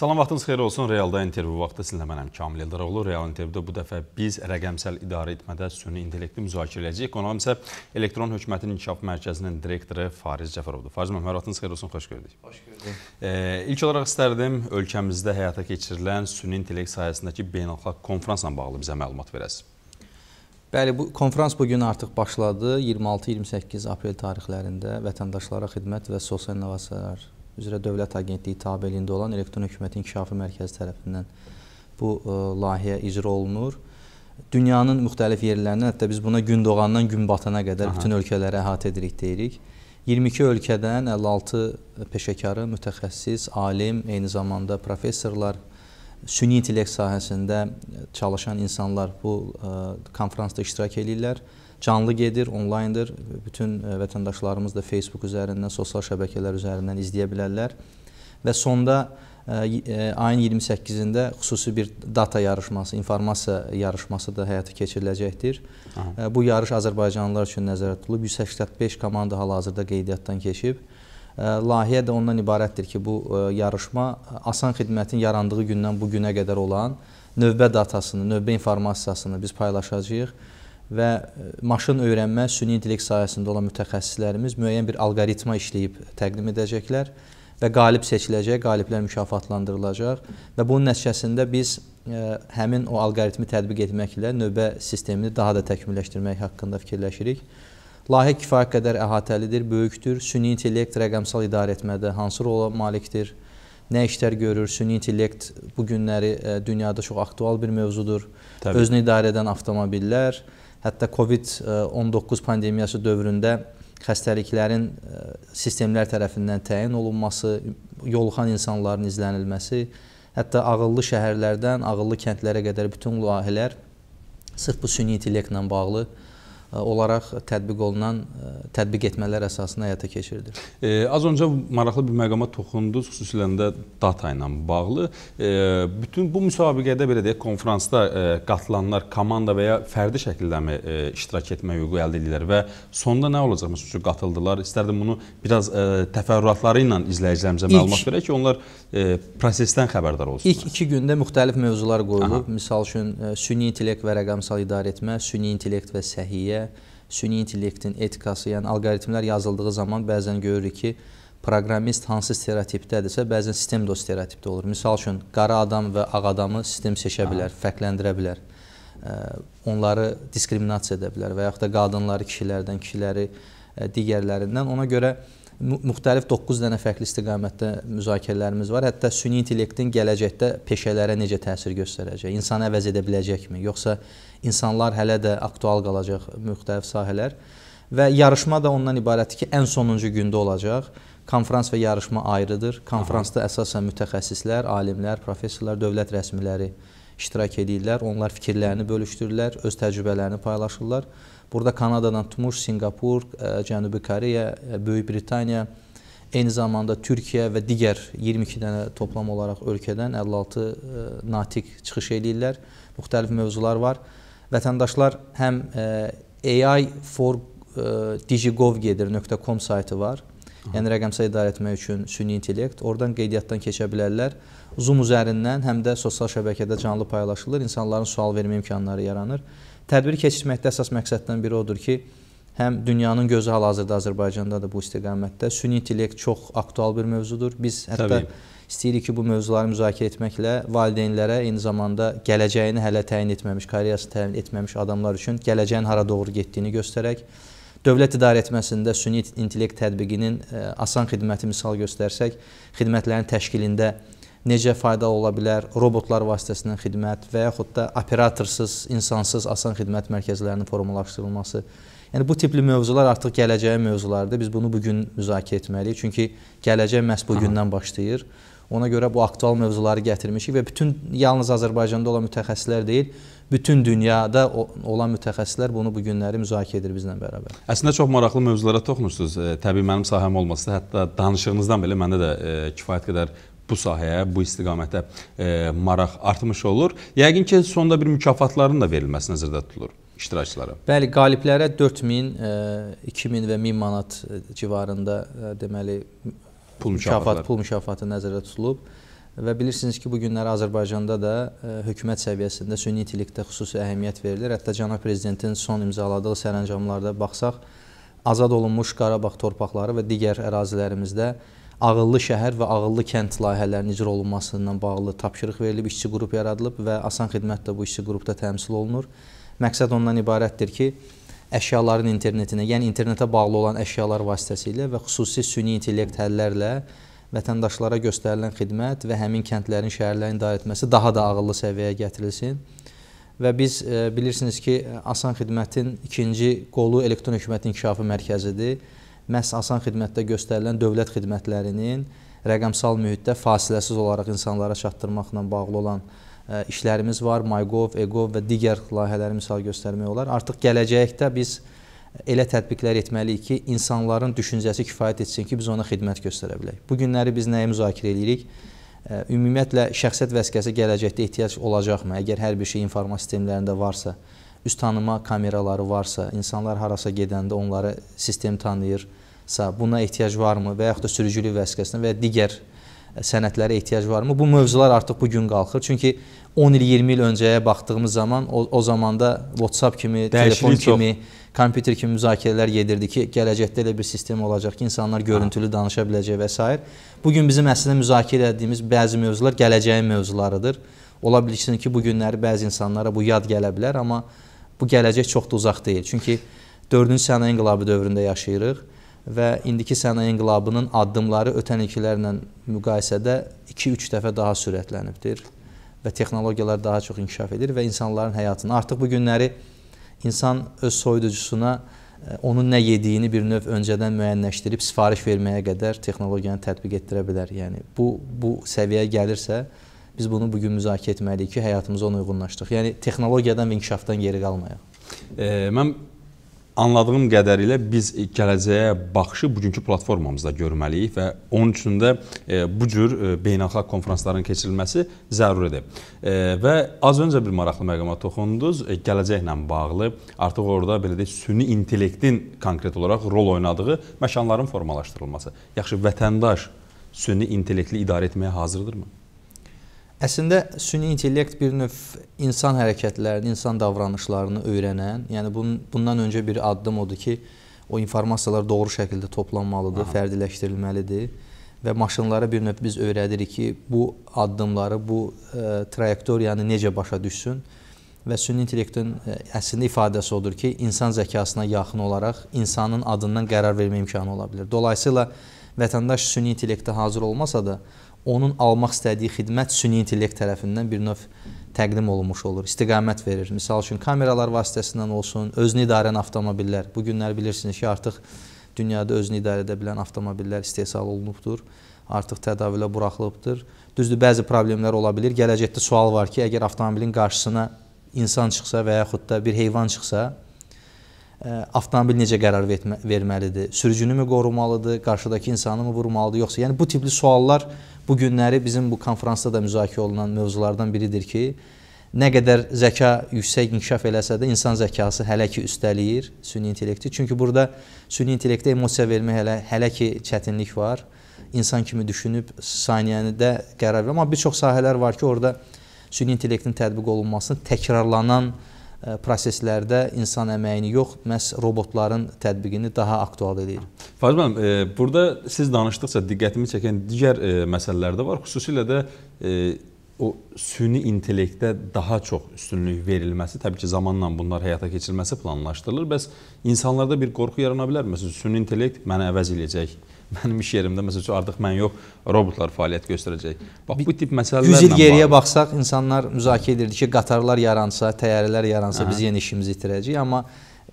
Salam vaxtınız xeyir olsun. Realda intervyu vaxtı sizinlə mənəm Kamil Eldaroğlu. Real intervyuda bu dəfə biz rəqəmsəl idarə etmədə süni intellekti müzakirə edəcəyik. Qonağım isə Elektron Hökumətin İnkişaf Mərkəzinin direktoru Fariz Cəfərovdur. Fariz müəllim, vaxtınız xeyir olsun. Xoş gördük. Xoş gördük. E, ilk olaraq istərdim ölkəmizdə həyata keçirilən süni intellekt sahəsindəki beynəlxalq konfransla bağlı bizə məlumat verəsiz. Bəli, bu konfrans bu gün artıq başladı. 26-28 aprel tarixlərində vətəndaşlara xidmət və sosial innovasiyalar üzrə Dövlət Agentliyi tabeliyində olan Elektron Hökumətin İnkişafı Mərkəzi tərəfindən bu ə, e, layihə icra olunur. Dünyanın müxtəlif yerlərindən, hətta biz buna gün doğandan gün batana qədər Aha. bütün ölkələrə əhatə edirik deyirik. 22 ölkədən 56 peşəkarı, mütəxəssis, alim, eyni zamanda professorlar, süni intellekt sahəsində çalışan insanlar bu ə, e, konfransda iştirak edirlər canlı gedir, onlayndır. Bütün e, vətəndaşlarımız da Facebook üzərindən, sosial şəbəkələr üzərindən izləyə bilərlər. Və sonda e, e, ayın 28-də xüsusi bir data yarışması, informasiya yarışması da həyata keçiriləcəkdir. Aha. Bu yarış Azərbaycanlılar üçün nəzərdə tutulub. 185 komanda hal-hazırda qeydiyyatdan keçib. Layihə də ondan ibarətdir ki, bu yarışma asan xidmətin yarandığı gündən bu günə qədər olan növbə datasını, növbə informasiyasını biz paylaşacağıq və e, maşın öyrənmə, süni intellekt sayəsində olan mütəxəssislərimiz müəyyən bir alqoritma işləyib təqdim edəcəklər və qalib seçiləcək, qaliblər mükafatlandırılacaq və bunun nəticəsində biz ə, e, həmin o alqoritmi tətbiq etməklə növbə sistemini daha da təkmilləşdirmək haqqında fikirləşirik. Layihə kifayət qədər əhatəlidir, böyükdür. Süni intellekt rəqəmsal idarə etmədə hansı rola malikdir? Nə işlər görür? Süni intellekt bu günləri e, dünyada çox aktual bir mövzudur. Təbii. Özünü idarə edən avtomobillər, Hətta COVID-19 e, pandemiyası dövründə xəstəliklərin e, sistemlər tərəfindən təyin olunması, yoluxan insanların izlənilməsi, hətta ağıllı şəhərlərdən ağıllı kəndlərə qədər bütün layihələr sırf bu süni intellektlə bağlı E, olaraq tətbiq olunan e, tətbiq etmələr əsasında həyata keçirilir. E, az öncə maraqlı bir məqama toxundunuz, xüsusilə də data ilə bağlı. E, bütün bu müsabiqədə belə deyək, konfransda e, qatılanlar komanda və ya fərdi şəkildəmi e, iştirak etmək hüququ əldə edirlər və sonda nə olacaq? Məsəl üçün qatıldılar. İstərdim bunu biraz e, təfərrüatları ilə izləyicilərimizə məlumat verək ki, onlar e, prosesdən xəbərdar olsunlar. İlk 2 gündə müxtəlif mövzular qoyulub. Aha. Məsəl üçün e, süni intellekt və rəqəmsal idarəetmə, süni intellekt və səhiyyə, tezliklə süni intellektin etikası, yəni alqoritmlər yazıldığı zaman bəzən görürük ki, proqramist hansı stereotipdədirsə, bəzən sistem də o stereotipdə olur. Misal üçün, qara adam və ağ adamı sistem seçə bilər, Aha. fərqləndirə bilər. Onları diskriminasiya edə bilər və yaxud da qadınları kişilərdən, kişiləri digərlərindən. Ona görə müxtəlif 9 dənə fərqli istiqamətdə müzakirələrimiz var. Hətta süni intellektin gələcəkdə peşələrə necə təsir göstərəcək, insanı əvəz edə biləcəkmi, yoxsa insanlar hələ də aktual qalacaq müxtəlif sahələr və yarışma da ondan ibarətdir ki, ən sonuncu gündə olacaq. Konfrans və yarışma ayrıdır. Konfransda əsasən mütəxəssislər, alimlər, professorlar, dövlət rəsmiləri iştirak edirlər. Onlar fikirlərini bölüşdürürlər, öz təcrübələrini paylaşırlar. Burada Kanadadan tutmuş Singapur, e, Cənubi Koreya, e, Böyük Britaniya, eyni zamanda Türkiyə və digər 22 dənə toplam olaraq ölkədən 56 e, natiq çıxış eləyirlər. Müxtəlif mövzular var. Vətəndaşlar həm AI for digigovgedir.com saytı var. Aha. Yəni rəqəmsal idarə etmək üçün süni intellekt. Oradan qeydiyyatdan keçə bilərlər. Zoom üzərindən həm də sosial şəbəkədə canlı paylaşılır. İnsanların sual vermə imkanları yaranır. Tədbiri keçirməkdə əsas məqsəddən biri odur ki, həm dünyanın gözü hal-hazırda Azərbaycandadır bu istiqamətdə. Süni intellekt çox aktual bir mövzudur. Biz hətta Təbii. istəyirik ki, bu mövzuları müzakirə etməklə valideynlərə eyni zamanda gələcəyini hələ təyin etməmiş, karyerasını təyin etməmiş adamlar üçün gələcəyin hara doğru getdiyini göstərək. Dövlət idarəetməsində süni intellekt tətbiqinin e, asan xidməti misal göstərsək, xidmətlərin təşkilində necə faydalı ola bilər, robotlar vasitəsilə xidmət və yaxud da operatorsız, insansız asan xidmət mərkəzlərinin formalaşdırılması. Yəni bu tipli mövzular artıq gələcəyin mövzulardır. Biz bunu bu gün müzakirə etməliyik. Çünki gələcək məhz bu gündən başlayır. Ona görə bu aktual mövzuları gətirmişik və bütün yalnız Azərbaycanda olan mütəxəssislər deyil, bütün dünyada olan mütəxəssislər bunu bu günləri müzakirə edir bizlə bərabər. Əslində çox maraqlı mövzulara toxunursunuz. Təbii mənim sahəm olmasa hətta danışığınızdan belə məndə də e, kifayət qədər bu sahəyə, bu istiqamətə e, maraq artmış olur. Yəqin ki, sonda bir mükafatların da verilməsi nəzərdə tutulur iştirakçılara. Bəli, qaliblərə 4000, 2000 e, və 1000 manat e, civarında deməli pul mükafat, pul mükafatı nəzərdə tutulub. Və bilirsiniz ki, bu günləri Azərbaycanda da ə, hökumət səviyyəsində süni intellektə xüsusi əhəmiyyət verilir. Hətta cənab prezidentin son imzaladığı sərəncamlarda baxsaq, azad olunmuş Qarabağ torpaqları və digər ərazilərimizdə ağıllı şəhər və ağıllı kənd layihələrinin icra olunmasından bağlı tapşırıq verilib, işçi qrup yaradılıb və asan xidmət də bu işçi qrupda təmsil olunur. Məqsəd ondan ibarətdir ki, əşyaların internetinə, yəni internetə bağlı olan əşyalar vasitəsilə və xüsusi süni intellekt həllərlə vətəndaşlara göstərilən xidmət və həmin kəndlərin, şəhərlərin idarə etməsi daha da ağıllı səviyyəyə gətirilsin. Və biz e, bilirsiniz ki, Asan xidmətin ikinci qolu elektron hökumətin inkişafı mərkəzidir məhz asan xidmətdə göstərilən dövlət xidmətlərinin rəqəmsal mühitdə fasiləsiz olaraq insanlara çatdırmaqla bağlı olan ə, e, işlərimiz var. MyGov, EGov və digər layihələri misal göstərmək olar. Artıq gələcəkdə biz e, elə tətbiqlər etməliyik ki, insanların düşüncəsi kifayət etsin ki, biz ona xidmət göstərə bilək. Bu günləri biz nəyi müzakirə edirik? E, ümumiyyətlə, şəxsiyyət vəsiqəsi gələcəkdə ehtiyac olacaqmı? Əgər hər bir şey informasiya sistemlərində varsa, üst tanıma kameraları varsa, insanlar harasa gedəndə onları sistem tanıyır, varsa buna ehtiyac varmı və yaxud da sürücülük vəsiqəsinə və digər e, sənədlərə ehtiyac varmı? Bu mövzular artıq bu gün qalxır. Çünki 10 il, 20 il öncəyə baxdığımız zaman o, o zamanda WhatsApp kimi, Dəyişiklik telefon kimi, çox. kompüter kimi müzakirələr gedirdi ki, gələcəkdə elə bir sistem olacaq ki, insanlar görüntülü ha. Hə. danışa biləcək və s. Bu gün bizim əslində müzakirə etdiyimiz bəzi mövzular gələcəyin mövzularıdır. Ola bilsin ki, bu günləri bəzi insanlara bu yad gələ bilər, amma bu gələcək çox da uzaq deyil. Çünki 4-cü sənaye inqilabı dövründə yaşayırıq və indiki səna inqilabının addımları ötən ilkilərlə müqayisədə 2-3 dəfə daha sürətlənibdir və texnologiyalar daha çox inkişaf edir və insanların həyatını. Artıq bu günləri insan öz soyuducusuna e, onun nə yediyini bir növ öncədən müəyyənləşdirib sifariş verməyə qədər texnologiyanı tətbiq etdirə bilər. Yəni bu bu səviyyəyə gəlirsə biz bunu bu gün müzakirə etməliyik ki, həyatımıza ona uyğunlaşdıraq. Yəni texnologiyadan və inkişafdan geri qalmayaq. E, mən anladığım qədərilə biz gələcəyə baxışı bugünkü platformamızda görməliyik və onun üçün də e, bu cür e, beynəlxalq konfransların keçirilməsi zəruridir. E, və az öncə bir maraqlı məqama toxundunuz, gələcəklə bağlı artıq orada belə deyək süni intellektin konkret olaraq rol oynadığı məkanların formalaşdırılması. Yaxşı, vətəndaş süni intellektli idarə etməyə hazırdırmı? Əslində süni intellekt bir növ insan hərəkətlərini, insan davranışlarını öyrənən, yəni bunun, bundan öncə bir addım odur ki, o informasiyalar doğru şəkildə toplanmalıdır, Aha. fərdiləşdirilməlidir və maşınlara bir növ biz öyrədirik ki, bu addımları, bu ə, e, trayektoriyanı necə başa düşsün və süni intellektin ə, e, əslində ifadəsi odur ki, insan zəkasına yaxın olaraq insanın adından qərar vermə imkanı ola bilər. Dolayısıyla vətəndaş süni intellektə hazır olmasa da, onun almaq istədiyi xidmət süni intellekt tərəfindən bir növ təqdim olunmuş olur, istiqamət verir. Məsəl üçün kameralar vasitəsindən olsun, özünü idarən avtomobillər. Bu günlər bilirsiniz ki, artıq dünyada özünü idarə edə bilən avtomobillər istehsal olunubdur. Artıq tədavülə buraxılıbdır. Düzdür, bəzi problemlər ola bilər. Gələcəkdə sual var ki, əgər avtomobilin qarşısına insan çıxsa və yaxud da bir heyvan çıxsa, avtomobil necə qərar verməlidir? Sürücünümü qorumalıdır, qarşıdakı insanı mı vurmalıdır, yoxsa? Yəni bu tipli suallar bu günləri bizim bu konfransda da müzakirə olunan mövzulardan biridir ki, nə qədər zəka yüksək inkişaf eləsə də insan zəkası hələ ki üstələyir süni intellekti. Çünki burada süni intellektə emosiya vermək hələ, hələ ki çətinlik var. İnsan kimi düşünüb saniyədə qərar verir. Amma bir çox sahələr var ki, orada süni intellektin tətbiq olunmasını təkrarlanan e, E, proseslərdə insan əməyini yox, məhz robotların tətbiqini daha aktual edir. Faiz müəllim, e, burada siz danışdıqca diqqətimi çəkən digər e, məsələlər də var. Xüsusilə də e, o süni intellektə daha çox üstünlük verilməsi, təbii ki, zamanla bunlar həyata keçirilməsi planlaşdırılır. Bəs insanlarda bir qorxu yarana bilər. Məsələn, süni intellekt məni əvəz edəcək Mənim iş yerimdə məsəl üçün artıq mən yox, robotlar fəaliyyət göstərəcək. Bax bu tip məsələlərlə 100 il geriyə var. baxsaq insanlar müzakirə edirdi ki, qatarlar yaransa, təyyarələr yaransa Hə. biz yenə işimizi itirəcəyik, amma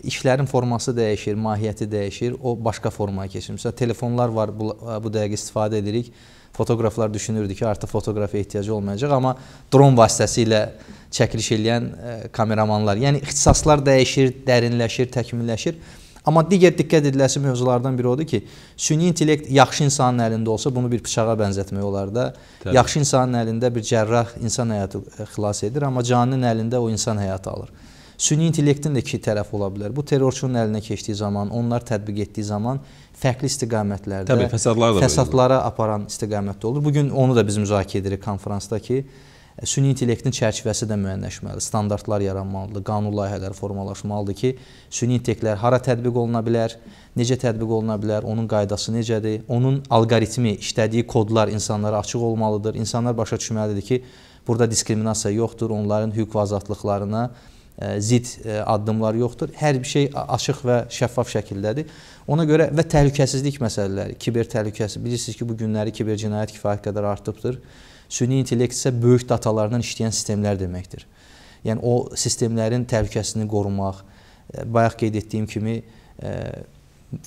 işlərin forması dəyişir, mahiyyəti dəyişir, o başqa formaya keçir. Məsələn, telefonlar var, bu, bu dəqiqə istifadə edirik. Fotoqraflar düşünürdü ki, artıq fotoqrafiya ehtiyacı olmayacaq, amma dron vasitəsilə çəkiliş eləyən ə, e, kameramanlar, yəni ixtisaslar dəyişir, dərinləşir, təkmilləşir. Amma digər diqqət ediləsi mövzulardan biri odur ki, süni intellekt yaxşı insanın əlində olsa, bunu bir bıçağa bənzətmək olar da. Təbii. Yaxşı insanın əlində bir cərrah insan həyatı xilas edir, amma canının əlində o insan həyatı alır. Süni intellektin də iki tərəfi ola bilər. Bu terrorçunun əlinə keçdiyi zaman, onlar tətbiq etdiyi zaman fərqli istiqamətlərdə Təbii, fəsadlar da fəsadlara da aparan istiqamətdə olur. Bu gün onu da biz müzakirə edirik konfransda ki, süni intellektin çərçivəsi də müəyyənləşməlidir, standartlar yaranmalıdır, qanun layihələri formalaşmalıdır ki, süni intelleklər hara tətbiq oluna bilər, necə tətbiq oluna bilər, onun qaydası necədir, onun alqoritmi, işlədiyi kodlar insanlara açıq olmalıdır, insanlar başa düşməlidir ki, burada diskriminasiya yoxdur, onların hüquq və azadlıqlarına e, zid e, addımlar yoxdur. Hər bir şey açıq və şəffaf şəkildədir. Ona görə və təhlükəsizlik məsələləri, kiber təhlükəsi, bilirsiniz ki, bu günləri kiber cinayət kifayət qədər artıbdır. Süni intellekt isə böyük datalardan işləyən sistemlər deməkdir. Yəni o sistemlərin təhlükəsini qorumaq, e, bayaq qeyd etdiyim kimi e,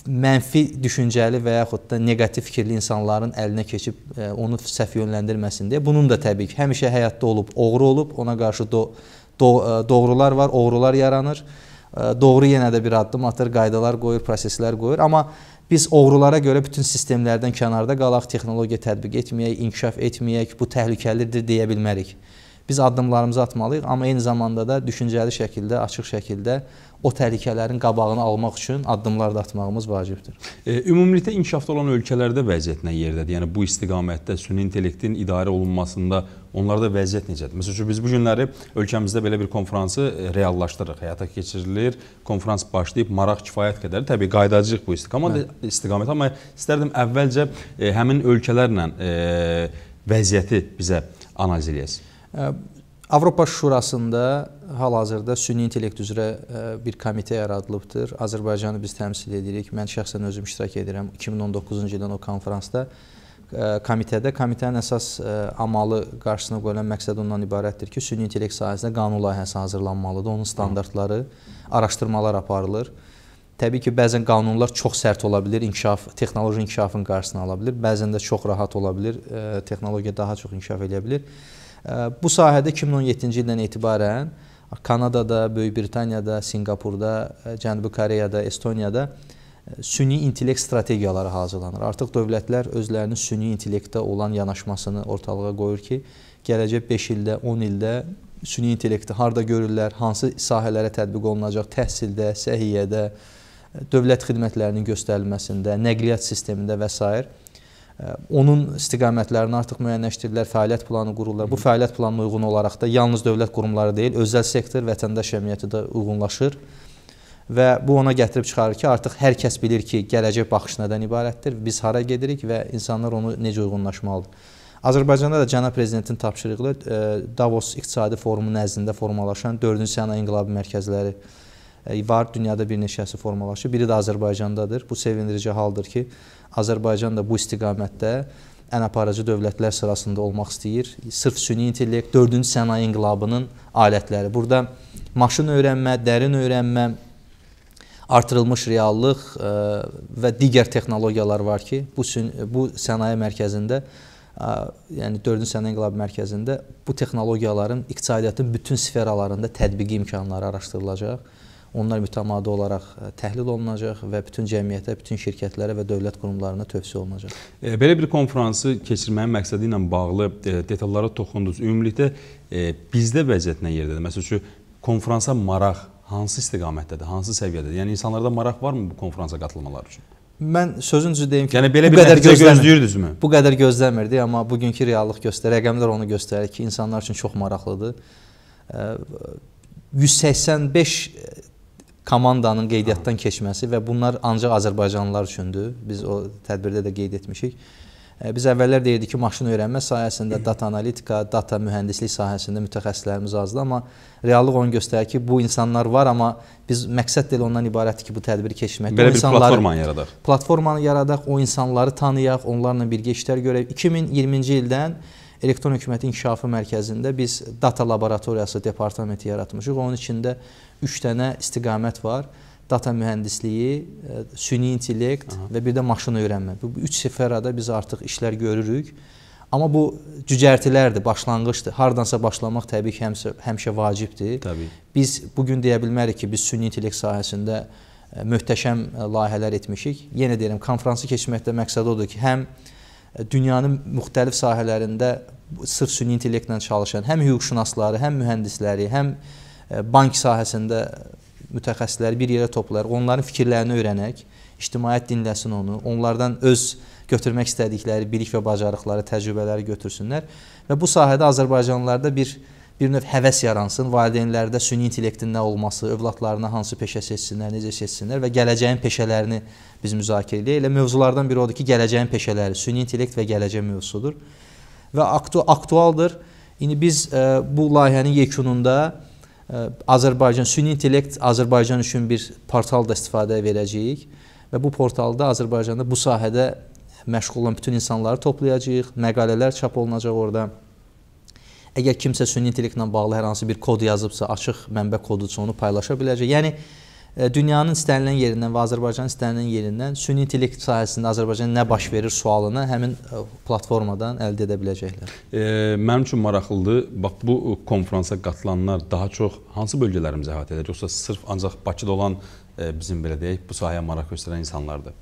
mənfi düşüncəli və yaxud da neqativ fikirli insanların əlinə keçib e, onu səhv yönləndirməsin deyə. Bunun da təbii ki, həmişə həyatda olub, oğru olub, ona qarşı do do doğrular var, oğrular yaranır. Doğru yenə də bir addım atır, qaydalar qoyur, proseslər qoyur, amma Biz oğrulara görə bütün sistemlərdən kənarda qalaq, texnologiya tətbiq etməyək, inkişaf etməyək, bu təhlükəlidir deyə bilmərik biz addımlarımızı atmalıyıq, amma eyni zamanda da düşüncəli şəkildə, açıq şəkildə o təhlükələrin qabağını almaq üçün addımlar da atmağımız vacibdir. E, ümumilikdə inkişafda olan ölkələrdə vəziyyət nə yerdədir? Yəni bu istiqamətdə süni intellektin idarə olunmasında onlarda vəziyyət necədir? Məsələn, biz bu günləri ölkəmizdə belə bir konfransı e, reallaşdırırıq, həyata keçirilir, konfrans başlayıb maraq kifayət qədər təbii qaydacıyıq bu istiqamətə, istiqamətə amma istərdim əvvəlcə e, həmin ölkələrlə e, vəziyyəti bizə analiz eləyəsiniz. Avropa Şurasında hal-hazırda süni intellekt üzrə e, bir komitə yaradılıbdır. Azərbaycanı biz təmsil edirik. Mən şəxsən özüm iştirak edirəm 2019-cu ildən o konfransda e, komitədə. Komitənin əsas e, amalı qarşısına qoyulan məqsəd ondan ibarətdir ki, süni intellekt sahəsində qanun layihəsi hazırlanmalıdır. Onun standartları, araşdırmalar aparılır. Təbii ki, bəzən qanunlar çox sərt ola bilər, inkişaf, texnoloji inkişafın qarşısını ala bilər. Bəzən də çox rahat ola bilər, texnologiya daha çox inkişaf edə bilər. Bu sahədə 2017-ci ildən etibarən Kanadada, Böyük Britaniyada, Singapurda, Cənubi Koreyada, Estoniyada süni intellekt strategiyaları hazırlanır. Artıq dövlətlər özlərini süni intellektə olan yanaşmasını ortalığa qoyur ki, gələcək 5 ildə, 10 ildə süni intellekti harda görürlər, hansı sahələrə tətbiq olunacaq, təhsildə, səhiyyədə, dövlət xidmətlərinin göstərilməsində, nəqliyyat sistemində və s onun istiqamətlərini artıq müəyyənləşdirirlər, fəaliyyət planı qururlar. Bu fəaliyyət planına uyğun olaraq da yalnız dövlət qurumları deyil, özəl sektor, vətəndaş cəmiyyəti də uyğunlaşır. Və bu ona gətirib çıxarır ki, artıq hər kəs bilir ki, gələcək baxış nədən ibarətdir, biz hara gedirik və insanlar onu necə uyğunlaşmalıdır. Azərbaycanda da cənab prezidentin tapşırığı Davos İqtisadi Forumu nəzdində formalaşan 4-cü səna inqilabı mərkəzləri E, var. Dünyada bir neçəsi formalaşır. Biri də Azərbaycandadır. Bu sevindirici haldır ki, Azərbaycan da bu istiqamətdə ən aparıcı dövlətlər sırasında olmaq istəyir. Sırf süni intellekt 4-cü sənaye inqilabının alətləri. Burada maşın öyrənmə, dərin öyrənmə, artırılmış reallıq e, və digər texnologiyalar var ki, bu bu sənaye mərkəzində e, yəni 4-cü sənaye inqilabı mərkəzində bu texnologiyaların iqtisadiyyatın bütün sferalarında tətbiqi imkanları araşdırılacaq Onlar mütəmadi olaraq e, təhlil olunacaq və bütün cəmiyyətə, bütün şirkətlərə və dövlət qurumlarına tövsiyə olunacaq. E, belə bir konfransı keçirməyin məqsədi ilə bağlı e, detallara toxundunuz. Ümumilikdə e, bizdə vəziyyət nə yerdədir? Məsəl üçün konfransa maraq hansı istiqamətdədir, hansı səviyyədədir? Yəni insanlarda maraq varmı bu konfransa qatılmalar üçün? Mən sözüncə deyim ki, yəni belə bu bir qədər gözləyirdinizmi? Bu qədər gözləmirdi, amma bugünkü reallıq göstərir, rəqəmlər onu göstərir ki, insanlar üçün çox maraqlıdır. 185 e, komandanın qeydiyyatdan keçməsi və bunlar ancaq azərbaycanlılar üçündür. Biz o tədbirdə də qeyd etmişik. Biz əvvəllər deyirdik ki, maşın öyrənmə sahəsində data analitika, data mühəndislik sahəsində mütəxəssislərimiz azdır, amma reallıq onu göstərir ki, bu insanlar var, amma biz məqsəd də elə ondan ibarətdir ki, bu tədbiri keçmək. Belə bir platformanı yaradaq. Platformanı yaradaq, o insanları tanıyaq, onlarla birgə işlər görək. 2020-ci ildən elektron hökumətin inkişafı mərkəzində biz data laboratoriyası departamenti yaratmışıq. Onun içində 3 dənə istiqamət var. Data mühəndisliyi, e, süni intellekt Aha. və bir də maşın öyrənmə. Bu 3 sferada biz artıq işlər görürük. Amma bu cücərtilərdir, başlanğıcdır. Hardansa başlamaq təbii ki, həmişə, həmişə vacibdir. Təbii. Biz bu gün deyə bilmərik ki, biz süni intellekt sahəsində e, möhtəşəm e, layihələr etmişik. Yenə deyirəm, konfransı keçməkdə məqsəd odur ki, həm E, dünyanın müxtəlif sahələrində sırf süni intellektlə çalışan həm hüquqşünasları, həm mühəndisləri, həm e, bank sahəsində mütəxəssisləri bir yerə toplayaraq onların fikirlərini öyrənək, ictimaiyyət dinləsin onu, onlardan öz götürmək istədikləri bilik və bacarıqları, təcrübələri götürsünlər və bu sahədə Azərbaycanlılarda bir bir növ həvəs yaransın, valideynlərdə süni intellektin nə olması, övladlarına hansı peşə seçsinlər, necə seçsinlər və gələcəyin peşələrini biz müzakirə edək. Elə mövzulardan biri odur ki, gələcəyin peşələri, süni intellekt və gələcək mövzusudur. Və aktu aktualdır. İndi biz ə, e, bu layihənin yekununda ə, e, Azərbaycan süni intellekt Azərbaycan üçün bir portal da istifadəyə verəcəyik və bu portalda Azərbaycanda bu sahədə məşğul olan bütün insanları toplayacağıq, məqalələr çap olunacaq orada. Əgər kimsə süni intellektlə bağlı hər hansı bir kod yazıbsa, açıq mənbə kodudursa onu paylaşa biləcək. Yəni e, dünyanın istənilən yerindən və Azərbaycanın istənilən yerindən süni intellekt sahəsində Azərbaycanda nə baş verir sualını həmin e, platformadan əldə edə biləcəklər. E, mənim üçün maraqlıdır. Bax bu konfransa qatılanlar daha çox hansı bölgələrimizə əhatə edir? Yoxsa sırf ancaq Bakıda olan e, bizim belə deyək bu sahəyə maraq göstərən insanlardır?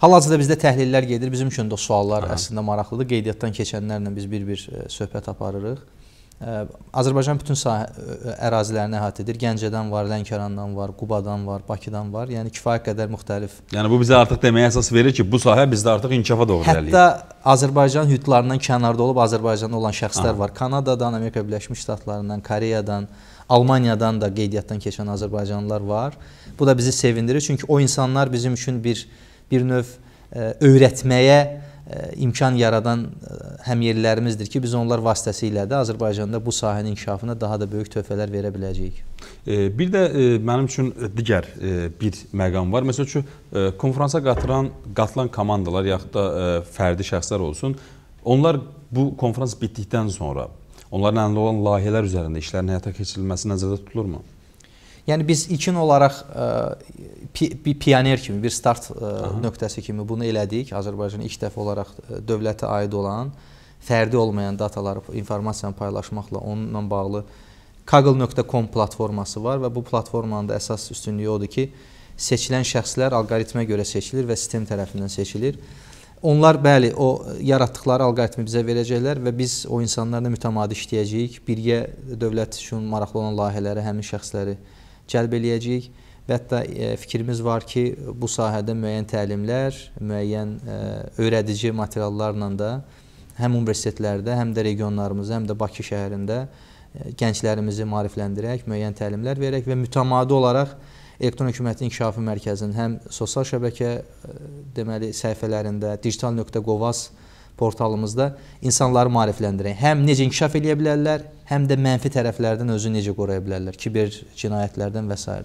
Hal-hazırda bizdə təhlillər gedir. Bizim üçün də o suallar Aha. əslində maraqlıdır. Qeydiyyatdan keçənlərlə biz bir-bir e, söhbət aparırıq. E, Azərbaycan bütün sahə e, ərazilərini əhatə edir. Gəncədən var, Lənkərandan var, Qubadan var, Bakıdan var. Yəni kifayət qədər müxtəlif. Yəni bu bizə artıq deməyə əsas verir ki, bu sahə bizdə artıq inkifafa doğru irəliləyir. Hətta Azərbaycan hüdudlarından kənarda olub Azərbaycanda olan şəxslər Aha. var. Kanadadan, Amerika Birləşmiş Ştatlarından, Koreyadan, Almaniyadan da qeydiyyatdan keçən azərbaycanlılar var. Bu da bizi sevindirir çünki o insanlar bizim üçün bir e, bir növ e, öyrətməyə e, imkan yaradan e, həmyerlilərimizdir ki, biz onlar vasitəsilə də Azərbaycanda bu sahənin inkişafına daha da böyük töhfələr verə biləcəyik. Bir də mənim üçün digər bir məqam var. Məsəl üçün, konfransa qatıran, qatılan komandalar yaxud da fərdi şəxslər olsun, onlar bu konfrans bitdikdən sonra onların əlində olan layihələr üzərində işlərin həyata keçirilməsi nəzərdə tutulurmu? Yəni biz ilkin olaraq e, pi, bir pioner kimi, bir start e, Aha. nöqtəsi kimi bunu elədik. Azərbaycan ilk dəfə olaraq e, dövlətə aid olan fərdi olmayan dataları, informasiyanı paylaşmaqla onunla bağlı kaggle.com platforması var və bu platformanın da əsas üstünlüyü odur ki, seçilən şəxslər alqoritmə görə seçilir və sistem tərəfindən seçilir. Onlar bəli, o yaratdıqları alqoritmi bizə verəcəklər və biz o insanlarla mütəmadi işləyəcəyik. Birgə dövlət üçün maraqlı olan layihələri həmin şəxsləri cəlb eləyəcəyik və hətta e, fikrimiz var ki, bu sahədə müəyyən təlimlər, müəyyən e, öyrədici materiallarla da həm universitetlərdə, həm də regionlarımızda, həm də Bakı şəhərində e, gənclərimizi maarifləndirək, müəyyən təlimlər verək və mütəmadi olaraq elektron hökumətin inkişafı mərkəzinin həm sosial şəbəkə deməli səhifələrində digital.govaz.com portalımızda insanları maarifləndirək. Həm necə inkişaf eləyə bilərlər, həm də mənfi tərəflərdən özünü necə qoruya bilərlər, kiber cinayətlərdən və s.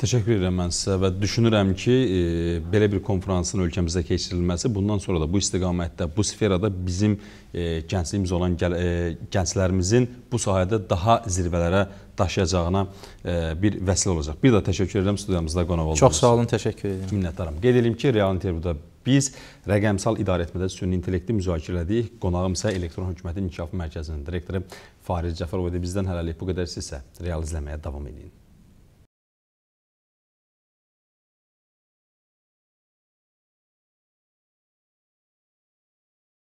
Təşəkkür edirəm mən sizə və düşünürəm ki, e, belə bir konfransın ölkəmizdə keçirilməsi bundan sonra da bu istiqamətdə, bu sferada bizim e, gəncliyimiz olan gəl, e, gənclərimizin bu sahədə daha zirvələrə daşıyacağına e, bir vəsilə olacaq. Bir də təşəkkür edirəm studiyamızda qonaq olduğunuz. Çox sağ olun, təşəkkür edirəm. Minnətdaram. Qeyd edim ki, real intervyuda biz rəqəmsal idarəetmədə süni intellekti müzakirələdik. Qonağım isə Elektron Hökumətin İnkişafı Mərkəzinin direktoru Fariz Cəfərov idi. Bizdən hələlik bu qədər. Sizsə real izləməyə davam edin.